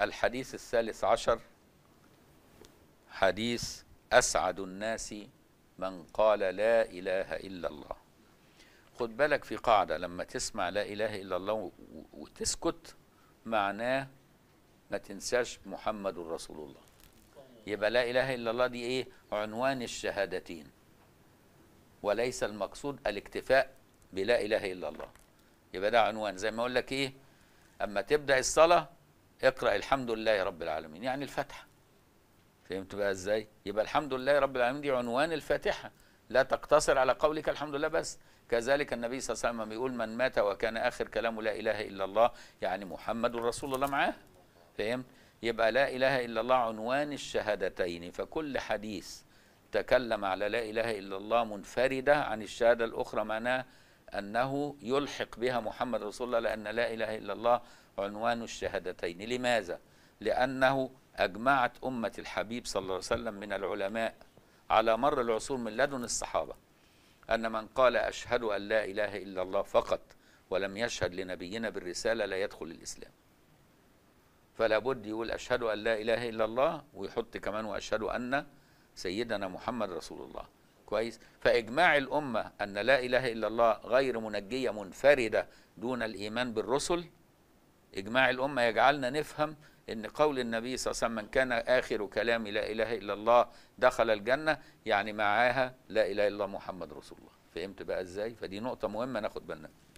الحديث الثالث عشر حديث أسعد الناس من قال لا إله إلا الله خد بالك في قاعدة لما تسمع لا إله إلا الله وتسكت معناه ما تنساش محمد رسول الله يبقى لا إله إلا الله دي إيه عنوان الشهادتين وليس المقصود الاكتفاء بلا إله إلا الله يبقى ده عنوان زي ما أقول لك إيه أما تبدأ الصلاة اقرأ الحمد لله رب العالمين يعني الفاتحة فهمت بقى ازاي يبقى الحمد لله رب العالمين دي عنوان الفاتحة لا تقتصر على قولك الحمد لله بس كذلك النبي صلى الله عليه وسلم بيقول من مات وكان آخر كلامه لا إله إلا الله يعني محمد رسول الله معاه فهمت يبقى لا إله إلا الله عنوان الشهادتين فكل حديث تكلم على لا إله إلا الله منفردة عن الشهادة الأخرى معناها أنه يلحق بها محمد رسول الله لأن لا إله إلا الله عنوان الشهادتين لماذا؟ لأنه أجمعت أمة الحبيب صلى الله عليه وسلم من العلماء على مر العصور من لدن الصحابة أن من قال أشهد أن لا إله إلا الله فقط ولم يشهد لنبينا بالرسالة لا يدخل الإسلام فلا بد يقول أشهد أن لا إله إلا الله ويحط كمان وأشهد أن سيدنا محمد رسول الله كويس فإجماع الأمة أن لا إله إلا الله غير منجية منفردة دون الإيمان بالرسل إجماع الأمة يجعلنا نفهم ان قول النبي صلى الله عليه وسلم من كان اخر كلام لا اله الا الله دخل الجنه يعني معاها لا اله الا محمد رسول الله فهمت بقى ازاي فدي نقطه مهمه ناخد بالنا